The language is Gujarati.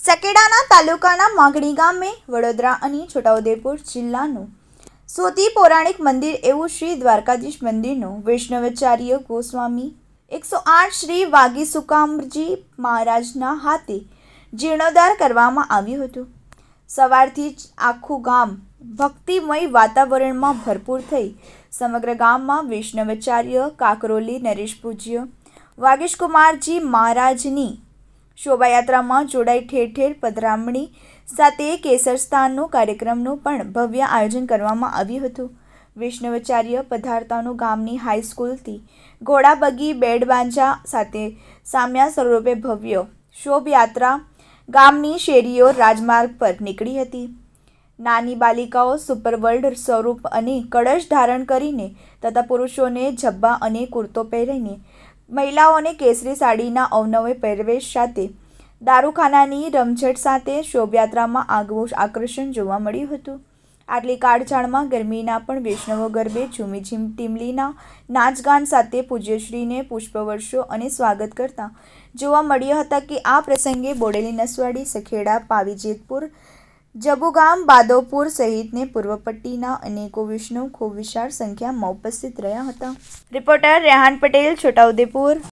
સકેડાના તાલુકાના માંગણી ગામે વડોદરા અને છોટાઉદેપુર જિલ્લાનું સોતી પૌરાણિક મંદિર એવું શ્રી દ્વારકાધીશ મંદિરનું વૈષ્ણવાચાર્ય ગોસ્વામી એકસો આઠ શ્રી વાગી સુકામજી મહારાજના હાથે જીર્ણોદ્ધાર કરવામાં આવ્યું હતું સવારથી જ આખું ગામ ભક્તિમય વાતાવરણમાં ભરપૂર થઈ સમગ્ર ગામમાં વૈષ્ણવાચાર્ય કાકરોલી નરેશ પૂજ્ય વાગેશકુમારજી મહારાજની શોભાયાત્રામાં જોડાઈ ઠેર ઠેર પધરામણી સાથે કેસર સ્થાનનું કાર્યક્રમનું પણ ભવ્ય આયોજન કરવામાં આવ્યું હતું વિષ્ણુવાચાર્ય પધારતાનું ગામની હાઈસ્કૂલથી ઘોડાબગી બેડબાંજા સાથે સામ્યા સ્વરૂપે ભવ્ય શોભયાત્રા ગામની શેરીઓ રાજમાર્ગ પર નીકળી હતી નાની બાલિકાઓ સુપર વર્લ્ડ સ્વરૂપ અને કળશ ધારણ કરીને તથા પુરુષોને જબ્બા અને કુર્તો પહેરીને મહિલાઓને કેસરી સાડીના અવનવે પહેરવેશ સાથે દારૂખાનાની રમઝટ સાથે શોભયાત્રામાં આગવું આકર્ષણ જોવા મળ્યું હતું આટલી કાળઝાળમાં ગરમીના પણ વૈષ્ણવો ગરબે ઝુમીઝીમ ટીમલીના નાચગાન સાથે પૂજ્યશ્રીને પુષ્પવર્ષો અને સ્વાગત કરતા જોવા મળ્યા હતા કે આ પ્રસંગે બોડેલી નસવાડી સખેડા પાવીજેતપુર જબુગામ બાદોપુર સહિતની પૂર્વ પટ્ટીના અનેકો વિષ્ણુ ખૂબ વિશાળ સંખ્યામાં ઉપસ્થિત રહ્યા હતા રિપોર્ટર રેહાન પટેલ છોટાઉદેપુર